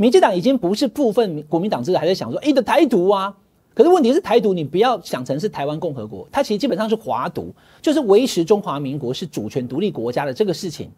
民进党已经不是部分国民党支持还在想说，哎的台独啊，可是问题是台独，你不要想成是台湾共和国，它其实基本上是华独，就是维持中华民国是主权独立国家的这个事情，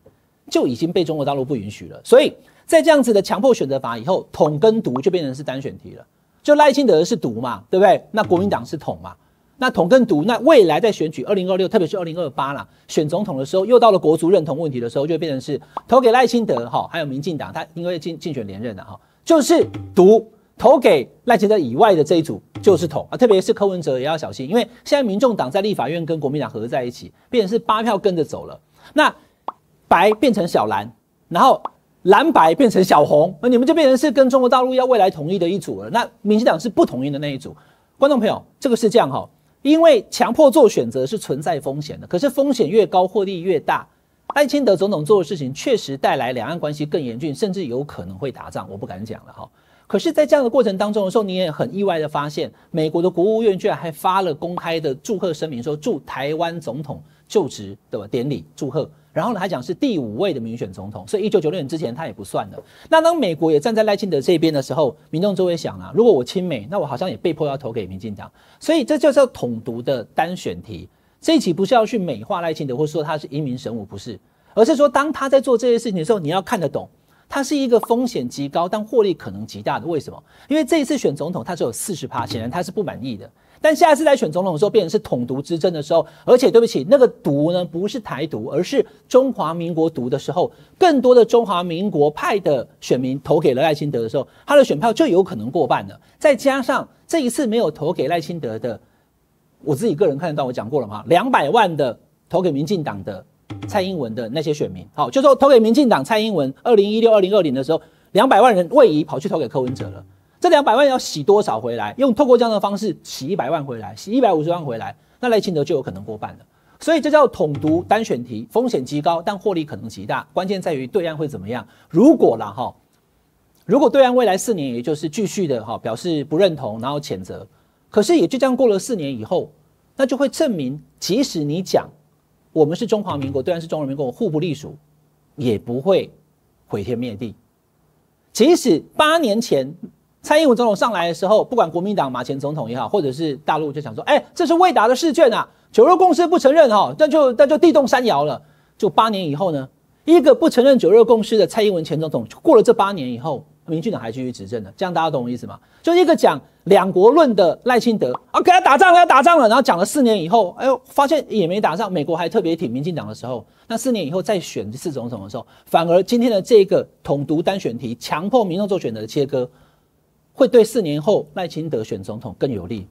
就已经被中国大陆不允许了。所以在这样子的强迫选择法以后，统跟独就变成是单选题了，就赖清德是独嘛，对不对？那国民党是统嘛。那统跟独，那未来在选举二零二六，特别是二零二八啦，选总统的时候，又到了国族认同问题的时候，就变成是投给赖清德哈，还有民进党，他因为竞竞选连任的哈，就是独投给赖清德以外的这一组就是统啊，特别是柯文哲也要小心，因为现在民众党在立法院跟国民党合在一起，变成是八票跟着走了，那白变成小蓝，然后蓝白变成小红，那你们就变成是跟中国大陆要未来统一的一组了，那民进党是不统一的那一组。观众朋友，这个是这样哈。因为强迫做选择是存在风险的，可是风险越高，获利越大。艾钦德总统做的事情确实带来两岸关系更严峻，甚至有可能会打仗，我不敢讲了哈。可是，在这样的过程当中的时候，你也很意外的发现，美国的国务院居然还发了公开的祝贺声明，说祝台湾总统就职的典礼祝贺。然后呢，还讲是第五位的民选总统，所以一九九六年之前他也不算的。那当美国也站在赖清德这边的时候，民众就会想啊，如果我亲美，那我好像也被迫要投给民进党。所以这就是统独的单选题。这期不是要去美化赖清德，或者说他是英明神武，不是，而是说当他在做这些事情的时候，你要看得懂。它是一个风险极高但获利可能极大的。为什么？因为这一次选总统，他只有四十趴，显然他是不满意的。但下次再选总统的时候，变成是统独之争的时候，而且对不起，那个“独”呢，不是台独，而是中华民国“独”的时候，更多的中华民国派的选民投给了赖清德的时候，他的选票就有可能过半了。再加上这一次没有投给赖清德的，我自己个人看得到，我讲过了吗？两百万的投给民进党的。蔡英文的那些选民，好，就说投给民进党蔡英文。二零一六、二零二零的时候，两百万人位移跑去投给柯文哲了。这两百万要洗多少回来？用透过这样的方式洗一百万回来，洗一百五十万回来，那赖清德就有可能过半了。所以这叫统独单选题，风险极高，但获利可能极大。关键在于对岸会怎么样？如果啦哈，如果对岸未来四年也就是继续的哈表示不认同，然后谴责，可是也就这样过了四年以后，那就会证明，即使你讲。我们是中华民国，虽然是中华民共，互不隶属，也不会毁天灭地。即使八年前蔡英文总统上来的时候，不管国民党马前总统也好，或者是大陆就想说，哎，这是未达的试卷啊，九六共识不承认哈，那就那就地动山摇了。就八年以后呢，一个不承认九六共识的蔡英文前总统，过了这八年以后，民进党还继续执政呢，这样大家懂我意思吗？就一个讲。两国论的赖清德啊，给他打仗了，要打仗了，然后讲了四年以后，哎呦，发现也没打仗，美国还特别挺民进党的时候，那四年以后再选总统的时候，反而今天的这个统独单选题，强迫民众做选择的切割，会对四年后赖清德选总统更有利。